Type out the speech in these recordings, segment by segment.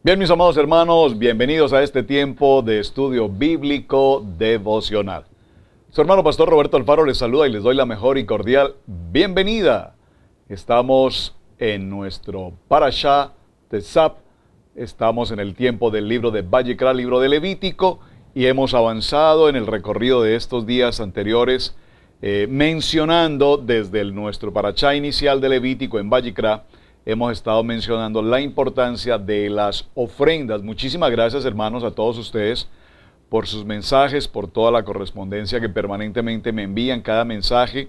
Bien, mis amados hermanos, bienvenidos a este tiempo de estudio bíblico devocional. Su hermano pastor Roberto Alfaro les saluda y les doy la mejor y cordial bienvenida. Estamos en nuestro de Tezap, estamos en el tiempo del libro de Vallecra, libro de Levítico, y hemos avanzado en el recorrido de estos días anteriores, eh, mencionando desde el, nuestro parasha inicial de Levítico en Vallecra, hemos estado mencionando la importancia de las ofrendas. Muchísimas gracias hermanos a todos ustedes por sus mensajes, por toda la correspondencia que permanentemente me envían cada mensaje.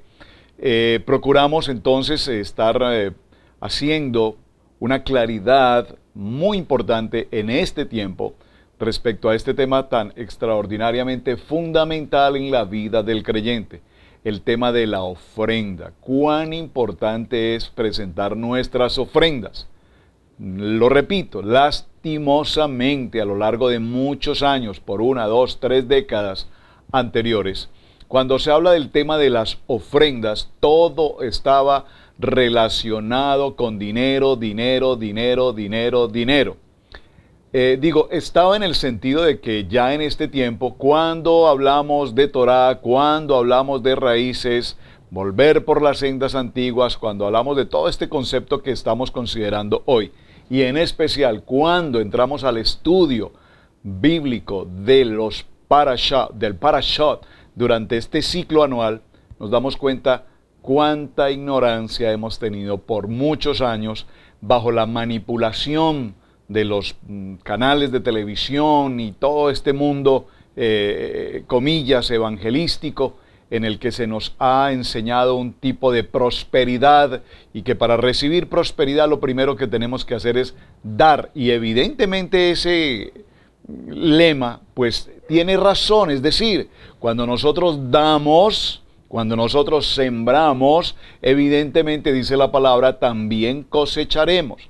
Eh, procuramos entonces eh, estar eh, haciendo una claridad muy importante en este tiempo respecto a este tema tan extraordinariamente fundamental en la vida del creyente el tema de la ofrenda. Cuán importante es presentar nuestras ofrendas. Lo repito, lastimosamente a lo largo de muchos años, por una, dos, tres décadas anteriores, cuando se habla del tema de las ofrendas, todo estaba relacionado con dinero, dinero, dinero, dinero, dinero eh, digo, estaba en el sentido de que ya en este tiempo, cuando hablamos de Torah, cuando hablamos de raíces, volver por las sendas antiguas, cuando hablamos de todo este concepto que estamos considerando hoy, y en especial cuando entramos al estudio bíblico de los del parashot, durante este ciclo anual, nos damos cuenta cuánta ignorancia hemos tenido por muchos años bajo la manipulación de los mm, canales de televisión y todo este mundo, eh, comillas, evangelístico, en el que se nos ha enseñado un tipo de prosperidad y que para recibir prosperidad lo primero que tenemos que hacer es dar. Y evidentemente ese lema pues tiene razón, es decir, cuando nosotros damos, cuando nosotros sembramos, evidentemente dice la palabra, también cosecharemos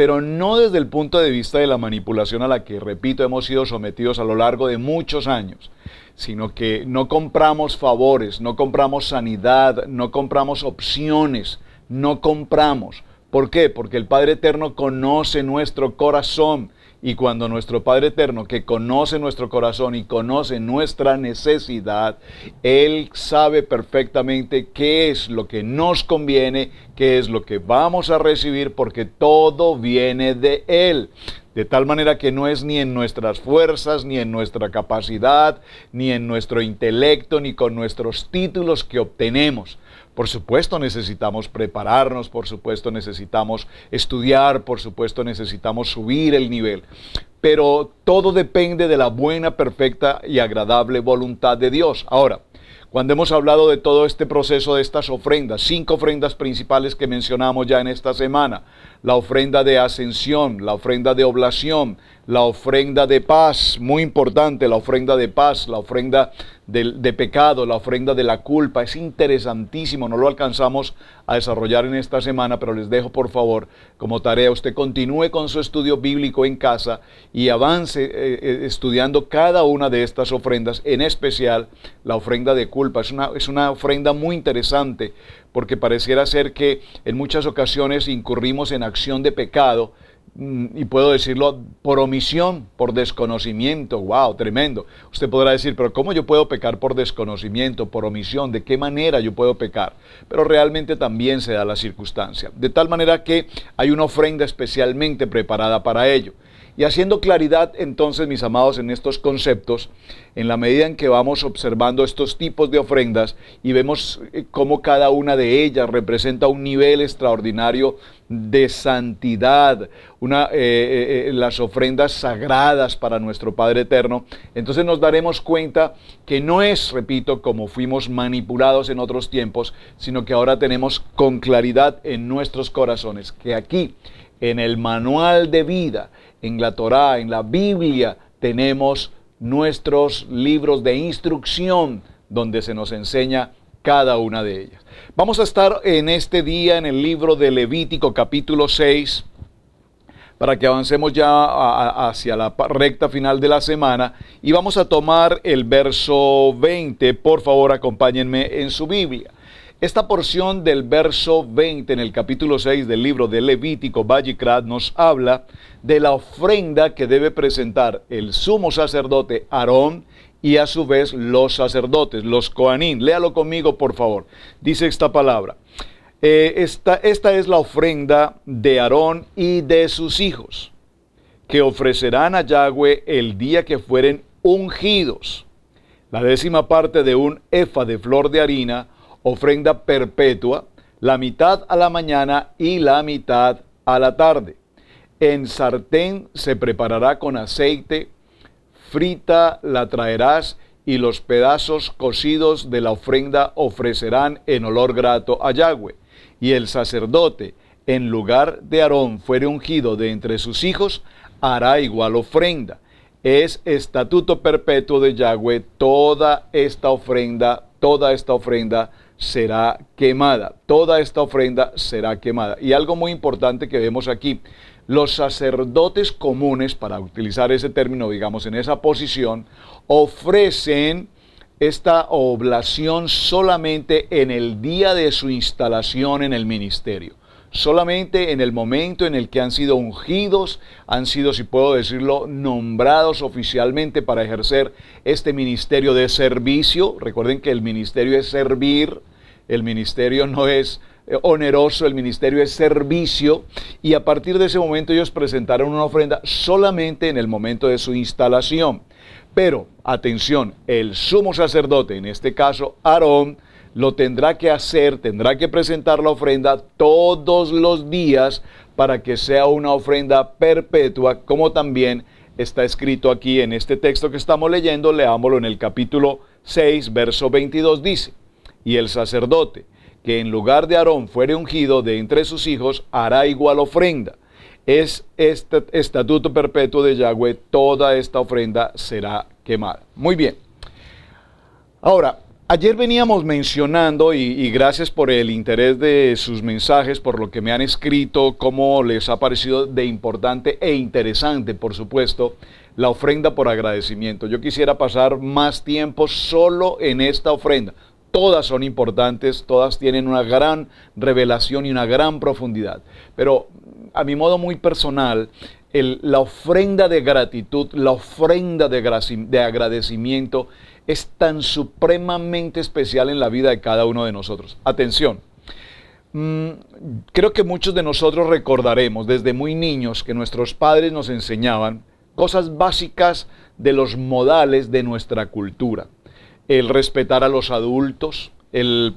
pero no desde el punto de vista de la manipulación a la que, repito, hemos sido sometidos a lo largo de muchos años, sino que no compramos favores, no compramos sanidad, no compramos opciones, no compramos. ¿Por qué? Porque el Padre Eterno conoce nuestro corazón y cuando nuestro Padre Eterno, que conoce nuestro corazón y conoce nuestra necesidad, Él sabe perfectamente qué es lo que nos conviene, qué es lo que vamos a recibir, porque todo viene de Él. De tal manera que no es ni en nuestras fuerzas, ni en nuestra capacidad, ni en nuestro intelecto, ni con nuestros títulos que obtenemos por supuesto necesitamos prepararnos, por supuesto necesitamos estudiar, por supuesto necesitamos subir el nivel. Pero todo depende de la buena, perfecta y agradable voluntad de Dios. Ahora, cuando hemos hablado de todo este proceso de estas ofrendas, cinco ofrendas principales que mencionamos ya en esta semana, la ofrenda de ascensión, la ofrenda de oblación, la ofrenda de paz, muy importante, la ofrenda de paz, la ofrenda de, pecado, la ofrenda de la culpa, es interesantísimo, no lo alcanzamos a desarrollar en esta semana, pero les dejo por favor como tarea, usted continúe con su estudio bíblico en casa y avance eh, eh, estudiando cada una de estas ofrendas, en especial la ofrenda de culpa es una, es una ofrenda muy interesante porque pareciera ser que en muchas ocasiones incurrimos en acción de pecado mm, y puedo decirlo por omisión, por desconocimiento, wow, tremendo. Usted podrá decir, pero ¿cómo yo puedo pecar por desconocimiento, por omisión? ¿De qué manera yo puedo pecar? Pero realmente también se da la circunstancia. De tal manera que hay una ofrenda especialmente preparada para ello. Y haciendo claridad entonces, mis amados, en estos conceptos, en la medida en que vamos observando estos tipos de ofrendas y vemos eh, cómo cada una de ellas representa un nivel extraordinario de santidad, una, eh, eh, las ofrendas sagradas para nuestro Padre Eterno, entonces nos daremos cuenta que no es, repito, como fuimos manipulados en otros tiempos, sino que ahora tenemos con claridad en nuestros corazones que aquí, en el manual de vida, en la Torá, en la Biblia, tenemos nuestros libros de instrucción donde se nos enseña cada una de ellas. Vamos a estar en este día en el libro de Levítico capítulo 6 para que avancemos ya hacia la recta final de la semana y vamos a tomar el verso 20. Por favor, acompáñenme en su Biblia. Esta porción del verso 20 en el capítulo 6 del libro de Levítico Vallicrat nos habla de la ofrenda que debe presentar el sumo sacerdote Aarón y a su vez los sacerdotes, los coanín. Léalo conmigo, por favor. Dice esta palabra. Eh, esta, esta es la ofrenda de Aarón y de sus hijos, que ofrecerán a Yahweh el día que fueren ungidos. La décima parte de un efa de flor de harina ofrenda perpetua, la mitad a la mañana y la mitad a la tarde. En sartén se preparará con aceite, frita la traerás y los pedazos cocidos de la ofrenda ofrecerán en olor grato a Yahweh. Y el sacerdote, en lugar de Aarón fuere ungido de entre sus hijos, hará igual ofrenda. Es estatuto perpetuo de Yahweh toda esta ofrenda, toda esta ofrenda será quemada. Toda esta ofrenda será quemada. Y algo muy importante que vemos aquí, los sacerdotes comunes, para utilizar ese término, digamos, en esa posición, ofrecen esta oblación solamente en el día de su instalación en el ministerio. Solamente en el momento en el que han sido ungidos, han sido, si puedo decirlo, nombrados oficialmente para ejercer este ministerio de servicio. Recuerden que el ministerio es servir, el ministerio no es eh, oneroso, el ministerio es servicio y a partir de ese momento ellos presentaron una ofrenda solamente en el momento de su instalación. Pero, atención, el sumo sacerdote, en este caso Aarón, lo tendrá que hacer, tendrá que presentar la ofrenda todos los días para que sea una ofrenda perpetua, como también está escrito aquí en este texto que estamos leyendo, leámoslo en el capítulo 6, verso 22, dice, y el sacerdote que en lugar de Aarón fuere ungido de entre sus hijos hará igual ofrenda. Es este estatuto perpetuo de Yahweh, toda esta ofrenda será quemada. Muy bien. Ahora, ayer veníamos mencionando, y, y, gracias por el interés de sus mensajes, por lo que me han escrito, cómo les ha parecido de importante e interesante, por supuesto, la ofrenda por agradecimiento. Yo quisiera pasar más tiempo solo en esta ofrenda. Todas son importantes, todas tienen una gran revelación y una gran profundidad. Pero a mi modo muy personal, la ofrenda de gratitud, la ofrenda de agradecimiento es tan supremamente especial en la vida de cada uno de nosotros. Atención, mm, creo que muchos de nosotros recordaremos desde muy niños que nuestros padres nos enseñaban cosas básicas de los modales de nuestra cultura el respetar a los adultos, el,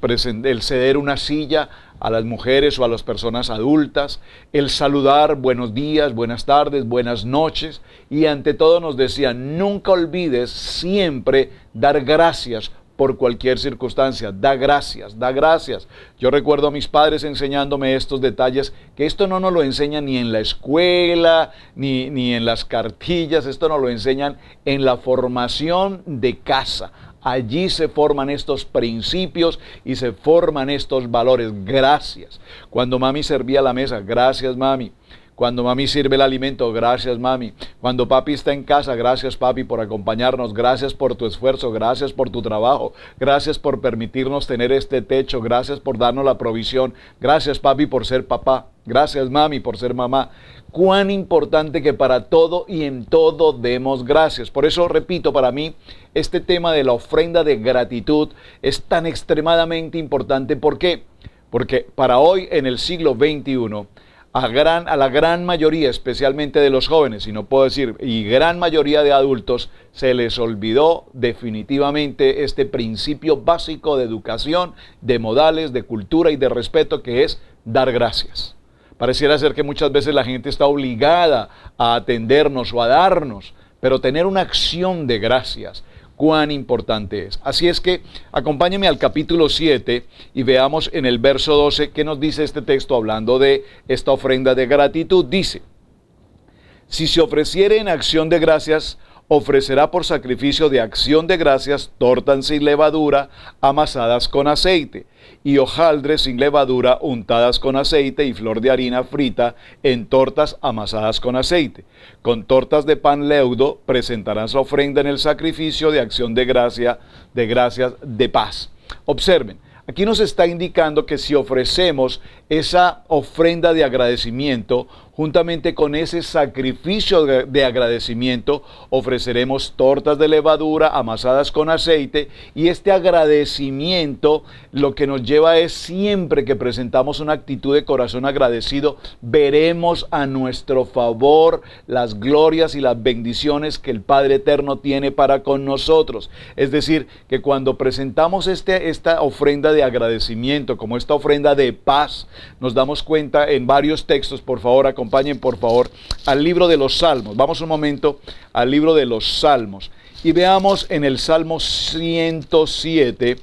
ceder una silla a las mujeres o a las personas adultas, el saludar buenos días, buenas tardes, buenas noches y ante todo nos decían, nunca olvides siempre dar gracias por cualquier circunstancia, da gracias, da gracias. Yo recuerdo a mis padres enseñándome estos detalles, que esto no nos lo enseñan ni en la escuela, ni, ni en las cartillas, esto nos lo enseñan en la formación de casa Allí se forman estos principios y se forman estos valores. Gracias. Cuando mami servía la mesa, gracias mami. Cuando mami sirve el alimento, gracias mami. Cuando papi está en casa, gracias papi por acompañarnos. Gracias por tu esfuerzo, gracias por tu trabajo. Gracias por permitirnos tener este techo. Gracias por darnos la provisión. Gracias papi por ser papá. Gracias mami por ser mamá. Cuán importante que para todo y en todo demos gracias. Por eso repito, para mí este tema de la ofrenda de gratitud es tan extremadamente importante. ¿Por qué? Porque para hoy en el siglo XXI, a, la gran mayoría, especialmente de los jóvenes, y no puedo decir, y gran mayoría de adultos, se les olvidó definitivamente este principio básico de educación, de modales, de cultura y de respeto que es dar gracias. Pareciera ser que muchas veces la gente está obligada a atendernos o a darnos, pero tener una acción de gracias, cuán importante es. Así es que acompáñeme al capítulo 7 y veamos en el verso 12 qué nos dice este texto hablando de esta ofrenda de gratitud. Dice, si se ofreciere en acción de gracias, ofrecerá por sacrificio de acción de gracias tortas sin levadura amasadas con aceite y hojaldres sin levadura untadas con aceite y flor de harina frita en tortas amasadas con aceite. Con tortas de pan leudo presentarán su ofrenda en el sacrificio de acción de gracia, de gracias de paz. Observen, aquí nos está indicando que si ofrecemos esa ofrenda de agradecimiento, Juntamente con ese sacrificio de agradecimiento ofreceremos tortas de levadura amasadas con aceite y este agradecimiento lo que nos lleva es siempre que presentamos una actitud de corazón agradecido, veremos a nuestro favor las glorias y las bendiciones que el Padre Eterno tiene para con nosotros. Es decir, que cuando presentamos este, esta ofrenda de agradecimiento, como esta ofrenda de paz, nos damos cuenta en varios textos, por favor, a acompañen por favor al libro de los Salmos. Vamos un momento al libro de los Salmos y veamos en el Salmo 107.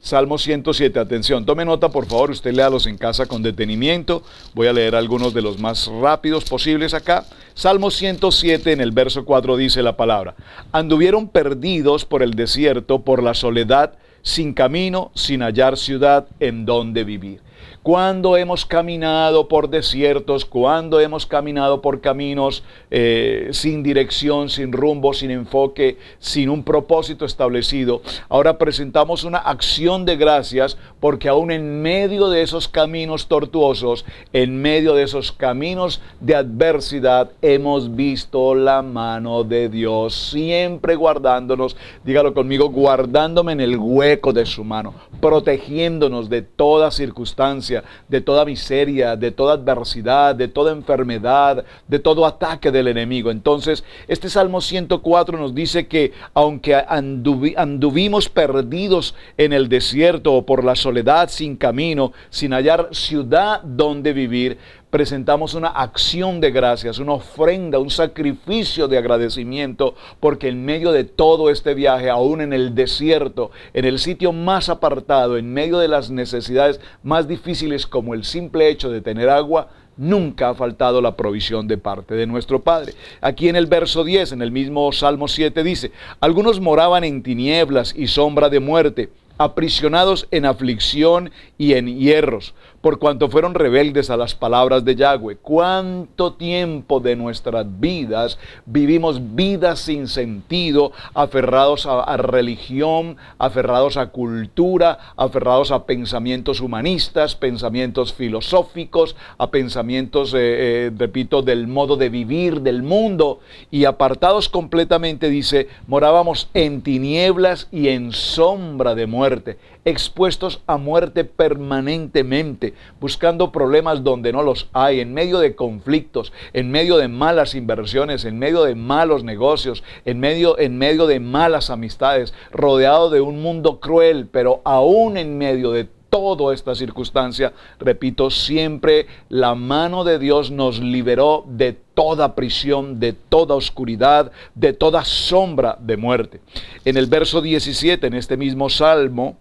Salmo 107, atención, tome nota por favor, usted léalos en casa con detenimiento. Voy a leer algunos de los más rápidos posibles acá. Salmo 107 en el verso 4 dice la palabra, anduvieron perdidos por el desierto, por la soledad, sin camino, sin hallar ciudad en donde vivir cuando hemos caminado por desiertos, cuando hemos caminado por caminos eh, sin dirección, sin rumbo, sin enfoque, sin un propósito establecido. Ahora presentamos una acción de gracias porque aún en medio de esos caminos tortuosos, en medio de esos caminos de adversidad, hemos visto la mano de Dios, siempre guardándonos, dígalo conmigo, guardándome en el hueco de su mano, protegiéndonos de toda circunstancia de toda miseria, de toda adversidad, de toda enfermedad, de todo ataque del enemigo. Entonces, este Salmo 104 nos dice que aunque anduvimos perdidos en el desierto o por la soledad, sin camino, sin hallar ciudad donde vivir, presentamos una acción de gracias, una ofrenda, un sacrificio de agradecimiento, porque en medio de todo este viaje, aún en el desierto, en el sitio más apartado, en medio de las necesidades más difíciles como el simple hecho de tener agua, nunca ha faltado la provisión de parte de nuestro Padre. Aquí en el verso 10, en el mismo Salmo 7 dice, algunos moraban en tinieblas y sombra de muerte, aprisionados en aflicción y en hierros, por cuanto fueron rebeldes a las palabras de Yahweh. ¿Cuánto tiempo de nuestras vidas vivimos vidas sin sentido, aferrados a, religión, aferrados a cultura, aferrados a pensamientos humanistas, pensamientos filosóficos, a pensamientos, eh, eh, repito, del modo de vivir, del mundo, y apartados completamente, dice, morábamos en tinieblas y en sombra de muerte expuestos a muerte permanentemente, buscando problemas donde no los hay, en medio de conflictos, en medio de malas inversiones, en medio de malos negocios, en medio, en medio de malas amistades, rodeado de un mundo cruel, pero aún en medio de toda esta circunstancia, repito, siempre la mano de Dios nos liberó de toda prisión, de toda oscuridad, de toda sombra de muerte. En el verso 17, en este mismo salmo,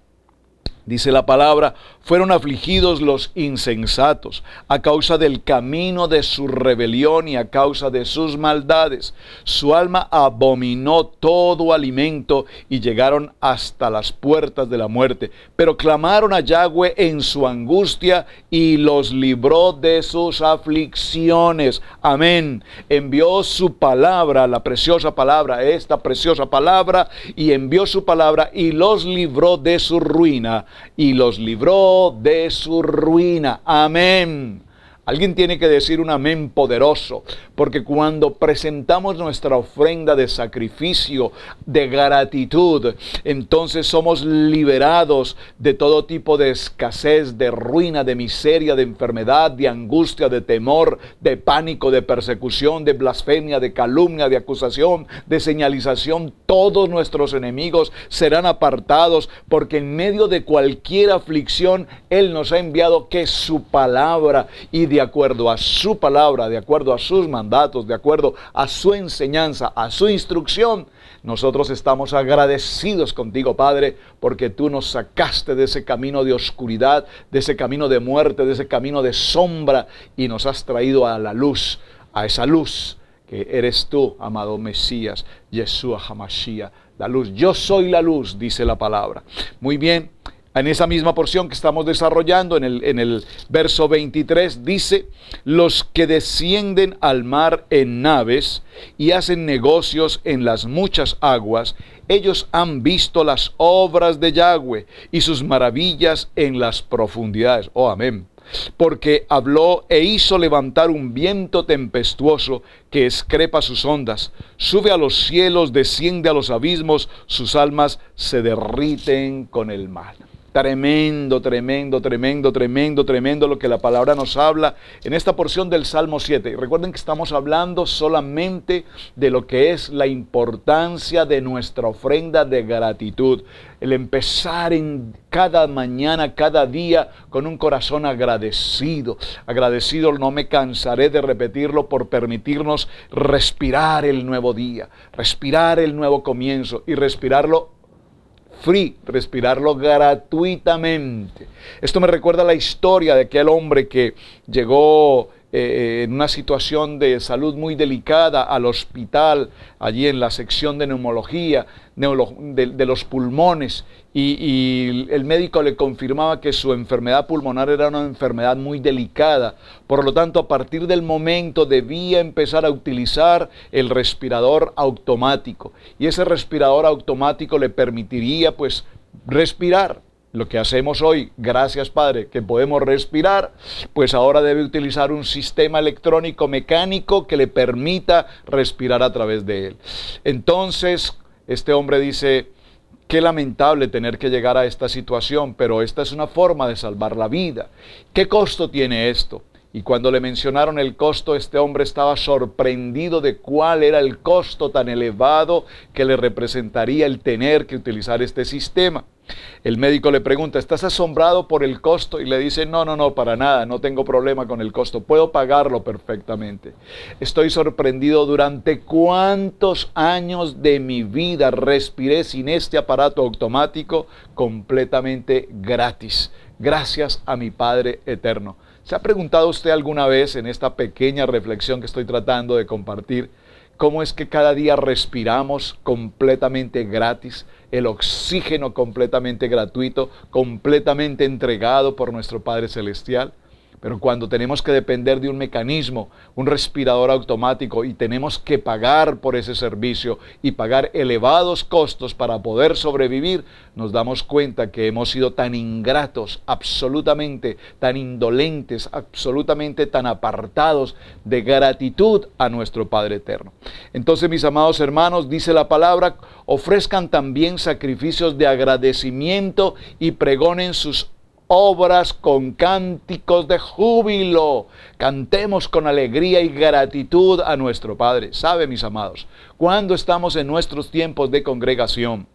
Dice la palabra, fueron afligidos los insensatos a causa del camino de su rebelión y a causa de sus maldades. Su alma abominó todo alimento y llegaron hasta las puertas de la muerte. Pero clamaron a Yahweh en su angustia y los libró de sus aflicciones. Amén. Envió su palabra, la preciosa palabra, esta preciosa palabra, y envió su palabra y los libró de su ruina y los libró de su ruina. Amén. Alguien tiene que decir un amén poderoso, porque cuando presentamos nuestra ofrenda de sacrificio, de gratitud, entonces somos liberados de todo tipo de escasez, de ruina, de miseria, de enfermedad, de angustia, de temor, de pánico, de persecución, de blasfemia, de calumnia, de acusación, de señalización. Todos nuestros enemigos serán apartados, porque en medio de cualquier aflicción, Él nos ha enviado que su palabra y de de acuerdo a su palabra, de acuerdo a sus mandatos, de acuerdo a su enseñanza, a su instrucción. Nosotros estamos agradecidos contigo, Padre, porque tú nos sacaste de ese camino de oscuridad, de ese camino de muerte, de ese camino de sombra y nos has traído a la luz, a esa luz que eres tú, amado Mesías, Yeshua Hamashia, la luz. Yo soy la luz, dice la palabra. Muy bien en esa misma porción que estamos desarrollando, en el, verso 23, dice, los que descienden al mar en naves y hacen negocios en las muchas aguas, ellos han visto las obras de Yahweh y sus maravillas en las profundidades. Oh, amén porque habló e hizo levantar un viento tempestuoso que escrepa sus ondas, sube a los cielos, desciende a los abismos, sus almas se derriten con el mal. Tremendo, tremendo, tremendo, tremendo, tremendo lo que la palabra nos habla en esta porción del Salmo 7. Recuerden que estamos hablando solamente de lo que es la importancia de nuestra ofrenda de gratitud. El empezar en cada mañana, cada día, con un corazón agradecido. Agradecido, no me cansaré de repetirlo por permitirnos respirar el nuevo día, respirar el nuevo comienzo y respirarlo free, respirarlo gratuitamente. Esto me recuerda la historia de aquel hombre que llegó eh, eh, en una situación de salud muy delicada al hospital, allí en la sección de neumología, de, los pulmones y, y, el médico le confirmaba que su enfermedad pulmonar era una enfermedad muy delicada. Por lo tanto, a partir del momento debía empezar a utilizar el respirador automático y ese respirador automático le permitiría pues respirar. Lo que hacemos hoy, gracias Padre, que podemos respirar, pues ahora debe utilizar un sistema electrónico mecánico que le permita respirar a través de él. Entonces, este hombre dice, qué lamentable tener que llegar a esta situación, pero esta es una forma de salvar la vida. ¿Qué costo tiene esto? Y cuando le mencionaron el costo, este hombre estaba sorprendido de cuál era el costo tan elevado que le representaría el tener que utilizar este sistema. El médico le pregunta, ¿estás asombrado por el costo? Y le dice, no, no, no, para nada, no tengo problema con el costo, puedo pagarlo perfectamente. Estoy sorprendido durante cuántos años de mi vida respiré sin este aparato automático completamente gratis, gracias a mi Padre Eterno. ¿Se ha preguntado usted alguna vez en esta pequeña reflexión que estoy tratando de compartir? ¿Cómo es que cada día respiramos completamente gratis? el oxígeno completamente gratuito, completamente entregado por nuestro Padre Celestial. Pero cuando tenemos que depender de un mecanismo, un respirador automático y tenemos que pagar por ese servicio y pagar elevados costos para poder sobrevivir, nos damos cuenta que hemos sido tan ingratos, absolutamente tan indolentes, absolutamente tan apartados de gratitud a nuestro Padre Eterno. Entonces, mis amados hermanos, dice la palabra, ofrezcan también sacrificios de agradecimiento y pregonen sus obras con cánticos de júbilo. Cantemos con alegría y gratitud a nuestro Padre. Sabe, mis amados, cuando estamos en nuestros tiempos de congregación,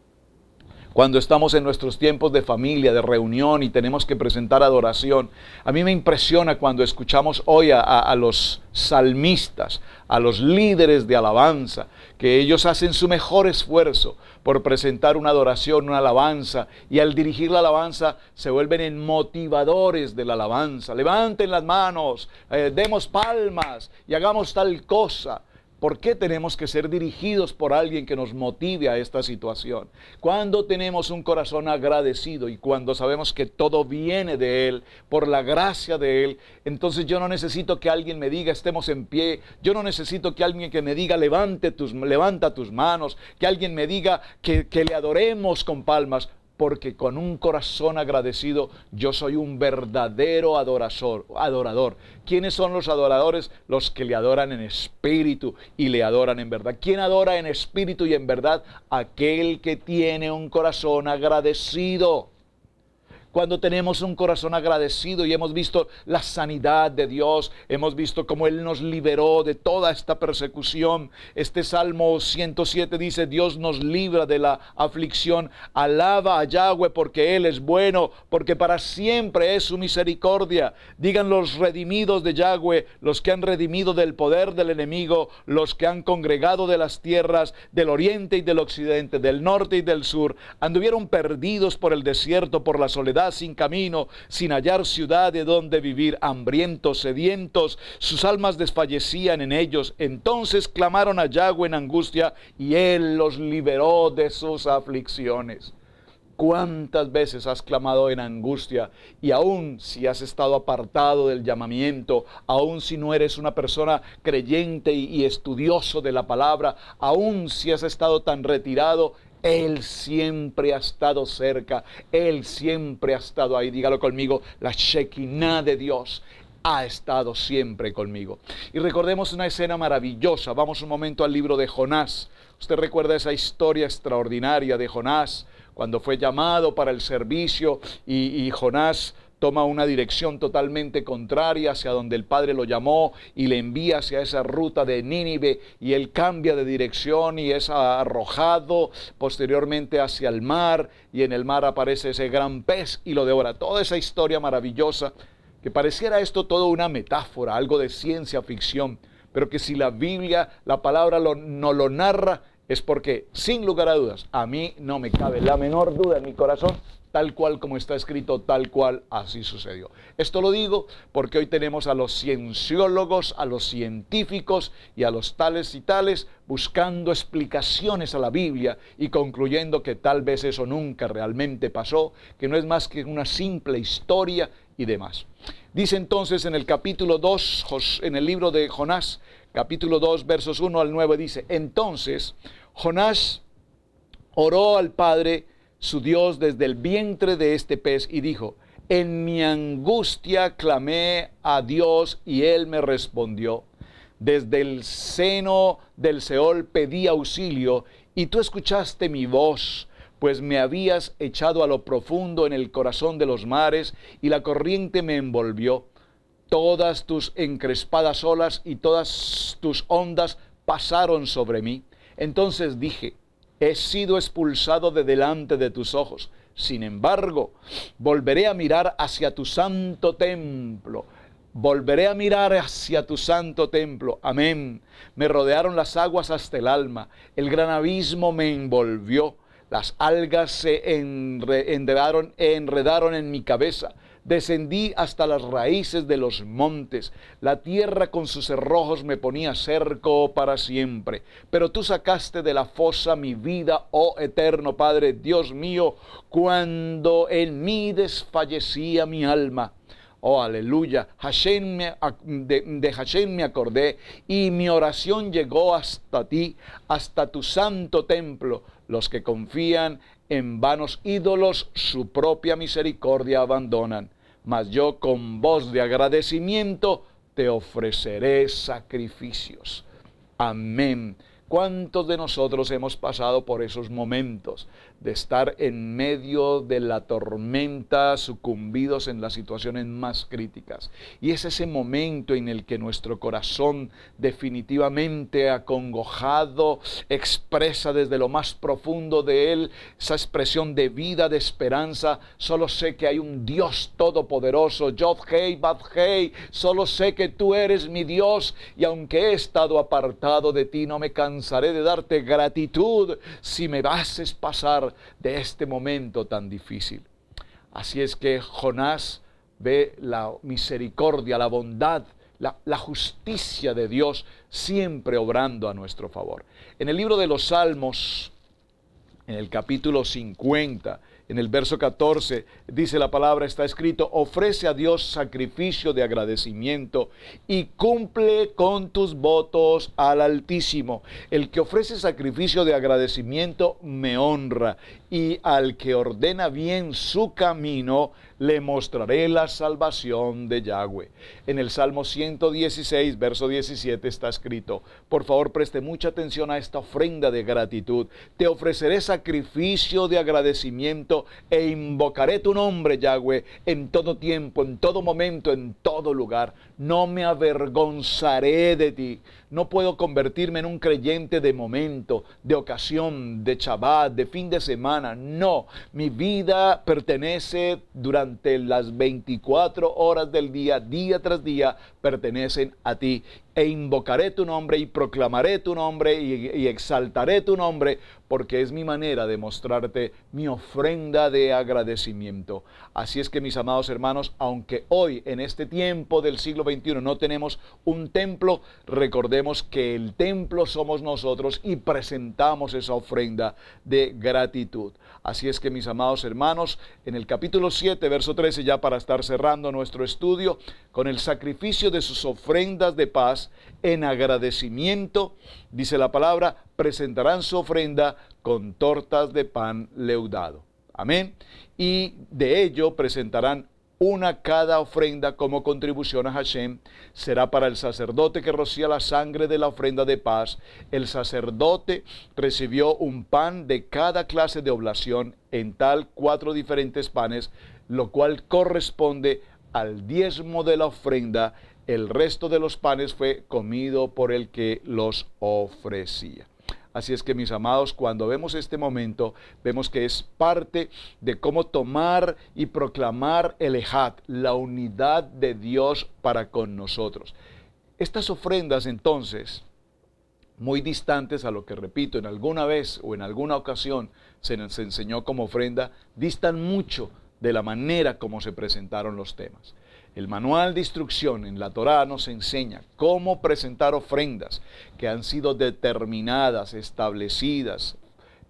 cuando estamos en nuestros tiempos de familia, de reunión y tenemos que presentar adoración. A mí me impresiona cuando escuchamos hoy a, los salmistas, a los líderes de alabanza, que ellos hacen su mejor esfuerzo por presentar una adoración, una alabanza, y al dirigir la alabanza se vuelven en motivadores de la alabanza. Levanten las manos, eh, demos palmas y hagamos tal cosa. ¿Por qué tenemos que ser dirigidos por alguien que nos motive a esta situación? Cuando tenemos un corazón agradecido y cuando sabemos que todo viene de Él, por la gracia de Él, entonces yo no necesito que alguien me diga estemos en pie, yo no necesito que alguien que me diga levante tus, levanta tus manos, que alguien me diga que le adoremos con palmas porque con un corazón agradecido yo soy un verdadero adorador adorador. ¿Quiénes son los adoradores? Los que le adoran en espíritu y le adoran en verdad. ¿Quién adora en espíritu y en verdad? Aquel que tiene un corazón agradecido cuando tenemos un corazón agradecido y hemos visto la sanidad de Dios, hemos visto cómo Él nos liberó de toda esta persecución. Este Salmo 107 dice, Dios nos libra de la aflicción, alaba a Yahweh porque Él es bueno, porque para siempre es su misericordia. Digan los redimidos de Yahweh, los que han redimido del poder del enemigo, los que han congregado de las tierras, del oriente y del occidente, del norte y del sur, anduvieron perdidos por el desierto, por la soledad sin camino, sin hallar ciudad de donde vivir, hambrientos, sedientos, sus almas desfallecían en ellos. Entonces clamaron a Yahweh en angustia y Él los liberó de sus aflicciones. ¿Cuántas veces has clamado en angustia? Y aún si has estado apartado del llamamiento, aún si no eres una persona creyente y, estudioso de la palabra, aún si has estado tan retirado, él siempre ha estado cerca, Él siempre ha estado ahí. Dígalo conmigo, la Shekinah de Dios ha estado siempre conmigo. Y recordemos una escena maravillosa. Vamos un momento al libro de Jonás. Usted recuerda esa historia extraordinaria de Jonás, cuando fue llamado para el servicio y, y Jonás toma una dirección totalmente contraria hacia donde el Padre lo llamó y le envía hacia esa ruta de Nínive y él cambia de dirección y es arrojado posteriormente hacia el mar y en el mar aparece ese gran pez y lo devora. Toda esa historia maravillosa que pareciera esto todo una metáfora, algo de ciencia ficción, pero que si la Biblia, la palabra no lo narra, es porque, sin lugar a dudas, a mí no me cabe la menor duda en mi corazón, tal cual como está escrito, tal cual así sucedió. Esto lo digo porque hoy tenemos a los cienciólogos, a los científicos y a los tales y tales buscando explicaciones a la Biblia y concluyendo que tal vez eso nunca realmente pasó, que no es más que una simple historia y demás. Dice entonces en el capítulo 2, en el libro de Jonás, capítulo 2, versos 1 al 9 dice, entonces Jonás oró al Padre, su Dios, desde el vientre de este pez y dijo, en mi angustia clamé a Dios y él me respondió. Desde el seno del Seol pedí auxilio y tú escuchaste mi voz, pues me habías echado a lo profundo en el corazón de los mares y la corriente me envolvió todas tus encrespadas olas y todas tus ondas pasaron sobre mí. Entonces dije, he sido expulsado de delante de tus ojos. Sin embargo, volveré a mirar hacia tu santo templo. Volveré a mirar hacia tu santo templo. Amén. Me rodearon las aguas hasta el alma. El gran abismo me envolvió. Las algas se enredaron, enredaron en mi cabeza Descendí hasta las raíces de los montes. La tierra con sus cerrojos me ponía cerco para siempre. Pero tú sacaste de la fosa mi vida, oh eterno Padre, Dios mío, cuando en mí desfallecía mi alma. Oh, aleluya. Hashem de, Hashem me acordé y mi oración llegó hasta ti, hasta tu santo templo. Los que confían en vanos ídolos su propia misericordia abandonan, mas yo con voz de agradecimiento te ofreceré sacrificios. Amén. ¿Cuántos de nosotros hemos pasado por esos momentos de estar en medio de la tormenta, sucumbidos en las situaciones más críticas. Y es ese momento en el que nuestro corazón definitivamente acongojado expresa desde lo más profundo de él esa expresión de vida, de esperanza. Solo sé que hay un Dios todopoderoso, Yod Hey, Bad Hey, solo sé que tú eres mi Dios y aunque he estado apartado de ti, no me cansaré de darte gratitud si me haces pasar de este momento tan difícil. Así es que Jonás ve la misericordia, la bondad, la, la, justicia de Dios siempre obrando a nuestro favor. En el libro de los Salmos, en el capítulo 50, en el verso 14 dice la palabra, está escrito, ofrece a Dios sacrificio de agradecimiento y cumple con tus votos al Altísimo. El que ofrece sacrificio de agradecimiento me honra y al que ordena bien su camino, le mostraré la salvación de Yahweh. En el Salmo 116, verso 17 está escrito, por favor preste mucha atención a esta ofrenda de gratitud. Te ofreceré sacrificio de agradecimiento e invocaré tu nombre, Yahweh, en todo tiempo, en todo momento, en todo lugar no me avergonzaré de ti. No puedo convertirme en un creyente de momento, de ocasión, de Shabbat, de fin de semana. No, mi vida pertenece durante las 24 horas del día, día tras día, pertenecen a ti e invocaré tu nombre y proclamaré tu nombre y, exaltaré tu nombre, porque es mi manera de mostrarte mi ofrenda de agradecimiento. Así es que mis amados hermanos, aunque hoy en este tiempo del siglo XXI no tenemos un templo, recordemos que el templo somos nosotros y presentamos esa ofrenda de gratitud. Así es que mis amados hermanos, en el capítulo 7, verso 13, ya para estar cerrando nuestro estudio, con el sacrificio de sus ofrendas de paz, en agradecimiento, dice la palabra, presentarán su ofrenda con tortas de pan leudado. Amén. Y de ello presentarán una cada ofrenda como contribución a Hashem será para el sacerdote que rocía la sangre de la ofrenda de paz. El sacerdote recibió un pan de cada clase de oblación en tal cuatro diferentes panes, lo cual corresponde al diezmo de la ofrenda. El resto de los panes fue comido por el que los ofrecía. Así es que mis amados, cuando vemos este momento, vemos que es parte de cómo tomar y proclamar el Ejat, la unidad de Dios para con nosotros. Estas ofrendas entonces, muy distantes a lo que, repito, en alguna vez o en alguna ocasión se nos enseñó como ofrenda, distan mucho de la manera como se presentaron los temas. El manual de instrucción en la Torá nos enseña cómo presentar ofrendas que han sido determinadas, establecidas,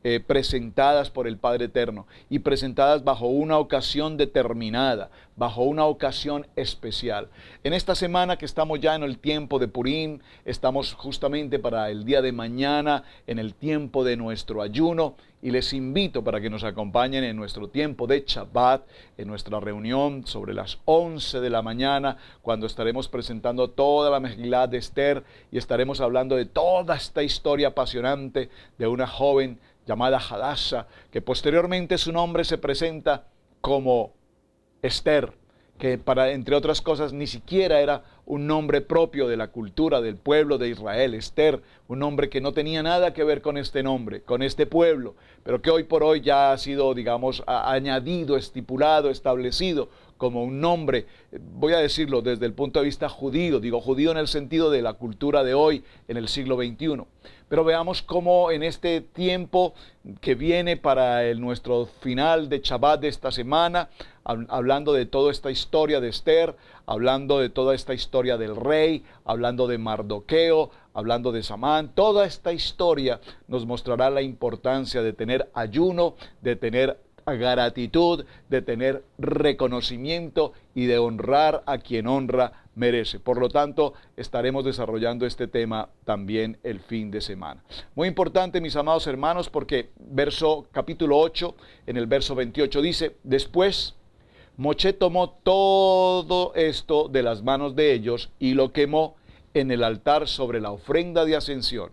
eh, presentadas por el Padre Eterno y presentadas bajo una ocasión determinada, bajo una ocasión especial. En esta semana que estamos ya en el tiempo de Purim, estamos justamente para el día de mañana en el tiempo de nuestro ayuno y les invito para que nos acompañen en nuestro tiempo de Shabbat, en nuestra reunión sobre las 11 de la mañana, cuando estaremos presentando toda la mezquita de Esther y estaremos hablando de toda esta historia apasionante de una joven llamada Hadassah, que posteriormente su nombre se presenta como Esther, que para entre otras cosas ni siquiera era un nombre propio de la cultura del pueblo de Israel, Esther, un nombre que no tenía nada que ver con este nombre, con este pueblo, pero que hoy por hoy ya ha sido, digamos, añadido, estipulado, establecido como un nombre, voy a decirlo desde el punto de vista judío, digo judío en el sentido de la cultura de hoy, en el siglo XXI. Pero veamos cómo en este tiempo que viene para el, nuestro final de Shabbat de esta semana, hablando de toda esta historia de Esther, hablando de toda esta historia del rey, hablando de Mardoqueo, hablando de Samán, toda esta historia nos mostrará la importancia de tener ayuno, de tener gratitud, de tener reconocimiento y de honrar a quien honra merece. Por lo tanto, estaremos desarrollando este tema también el fin de semana. Muy importante, mis amados hermanos, porque verso capítulo 8, en el verso 28 dice, después Moche tomó todo esto de las manos de ellos y lo quemó en el altar sobre la ofrenda de ascensión.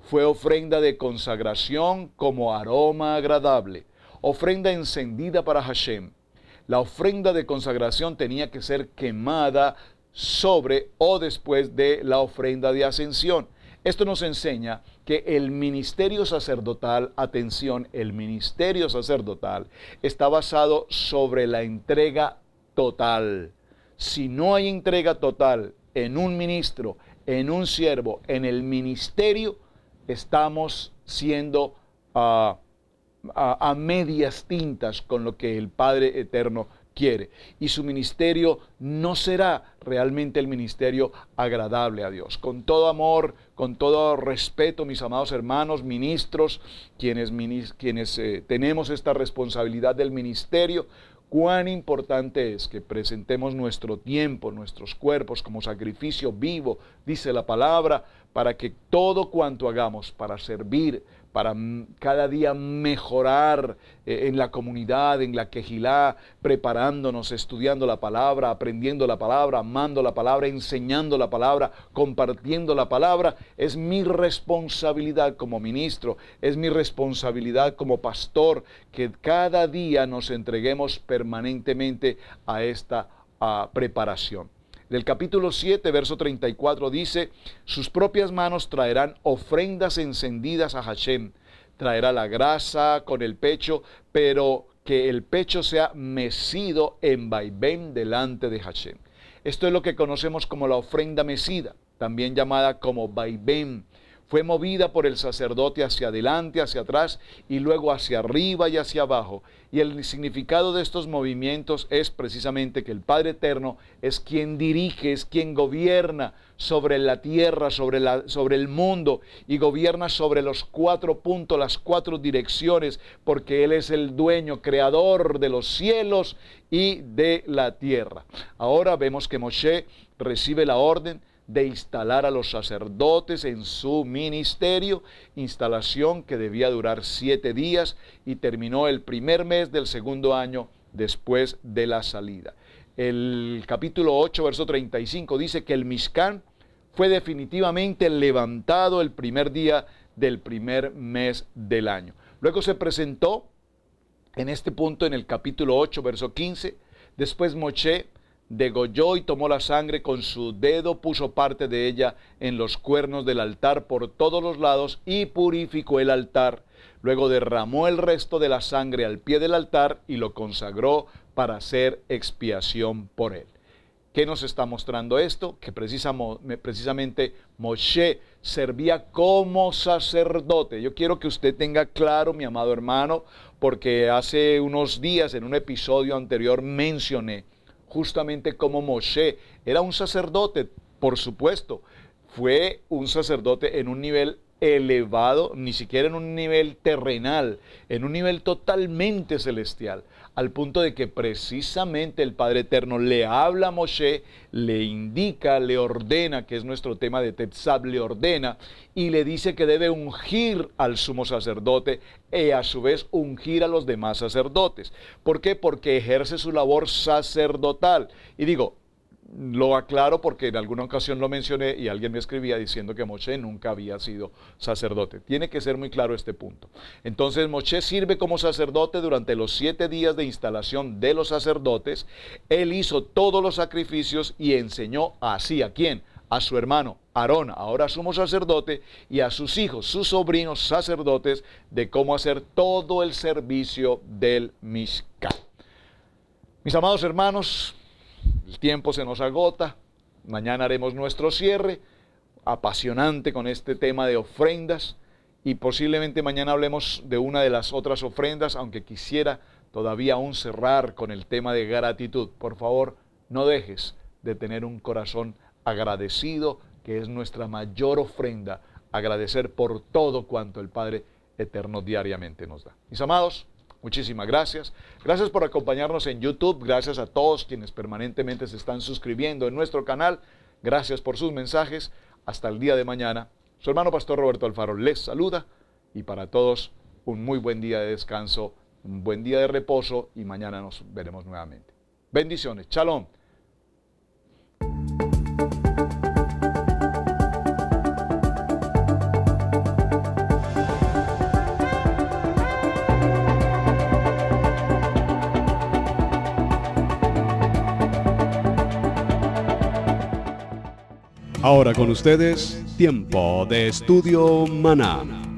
Fue ofrenda de consagración como aroma agradable ofrenda encendida para Hashem. La ofrenda de consagración tenía que ser quemada sobre o después de la ofrenda de ascensión. Esto nos enseña que el ministerio sacerdotal, atención, el ministerio sacerdotal está basado sobre la entrega total. Si no hay entrega total en un ministro, en un siervo, en el ministerio, estamos siendo... Ah, a, medias tintas con lo que el Padre Eterno quiere. Y su ministerio no será realmente el ministerio agradable a Dios. Con todo amor, con todo respeto, mis amados hermanos, ministros, quienes, quienes eh, tenemos esta responsabilidad del ministerio, cuán importante es que presentemos nuestro tiempo, nuestros cuerpos como sacrificio vivo, dice la palabra, para que todo cuanto hagamos para servir para cada día mejorar eh, en la comunidad, en la quejilá, preparándonos, estudiando la palabra, aprendiendo la palabra, amando la palabra, enseñando la palabra, compartiendo la palabra. Es mi responsabilidad como ministro, es mi responsabilidad como pastor que cada día nos entreguemos permanentemente a esta preparación del capítulo 7, verso 34 dice, sus propias manos traerán ofrendas encendidas a Hashem, traerá la grasa con el pecho, pero que el pecho sea mecido en vaivén delante de Hashem. Esto es lo que conocemos como la ofrenda mecida, también llamada como vaivén, fue movida por el sacerdote hacia adelante, hacia atrás y luego hacia arriba y hacia abajo. Y el significado de estos movimientos es precisamente que el Padre Eterno es quien dirige, es quien gobierna sobre la tierra, sobre, la, sobre el mundo y gobierna sobre los cuatro puntos, las cuatro direcciones, porque Él es el dueño, creador de los cielos y de la tierra. Ahora vemos que Moshe recibe la orden de instalar a los sacerdotes en su ministerio, instalación que debía durar siete días y terminó el primer mes del segundo año después de la salida. El capítulo 8, verso 35 dice que el miscán fue definitivamente levantado el primer día del primer mes del año. Luego se presentó en este punto, en el capítulo 8, verso 15, después moché degolló y tomó la sangre con su dedo, puso parte de ella en los cuernos del altar por todos los lados y purificó el altar. Luego derramó el resto de la sangre al pie del altar y lo consagró para hacer expiación por él. ¿Qué nos está mostrando esto? Que precisamente Moshe servía como sacerdote. Yo quiero que usted tenga claro, mi amado hermano, porque hace unos días en un episodio anterior mencioné justamente como Moshe. Era un sacerdote, por supuesto. Fue un sacerdote en un nivel elevado, ni siquiera en un nivel terrenal, en un nivel totalmente celestial al punto de que precisamente el Padre Eterno le habla a Moshe, le indica, le ordena, que es nuestro tema de Tetzab, le ordena y le dice que debe ungir al sumo sacerdote y a su vez ungir a los demás sacerdotes. ¿Por qué? Porque ejerce su labor sacerdotal. Y digo, lo aclaro porque en alguna ocasión lo mencioné y alguien me escribía diciendo que Moshe nunca había sido sacerdote. Tiene que ser muy claro este punto. Entonces Moshe sirve como sacerdote durante los siete días de instalación de los sacerdotes. Él hizo todos los sacrificios y enseñó así a quién, a su hermano Aarón, ahora sumo sacerdote, y a sus hijos, sus sobrinos sacerdotes, de cómo hacer todo el servicio del Mishkan. Mis amados hermanos, el tiempo se nos agota. Mañana haremos nuestro cierre apasionante con este tema de ofrendas y posiblemente mañana hablemos de una de las otras ofrendas, aunque quisiera todavía aún cerrar con el tema de gratitud. Por favor, no dejes de tener un corazón agradecido, que es nuestra mayor ofrenda, agradecer por todo cuanto el Padre Eterno diariamente nos da. Mis amados, Muchísimas gracias. Gracias por acompañarnos en YouTube. Gracias a todos quienes permanentemente se están suscribiendo en nuestro canal. Gracias por sus mensajes. Hasta el día de mañana. Su hermano pastor Roberto Alfaro les saluda y para todos un muy buen día de descanso, un buen día de reposo y mañana nos veremos nuevamente. Bendiciones. Shalom. Ahora con ustedes, tiempo de estudio Maná.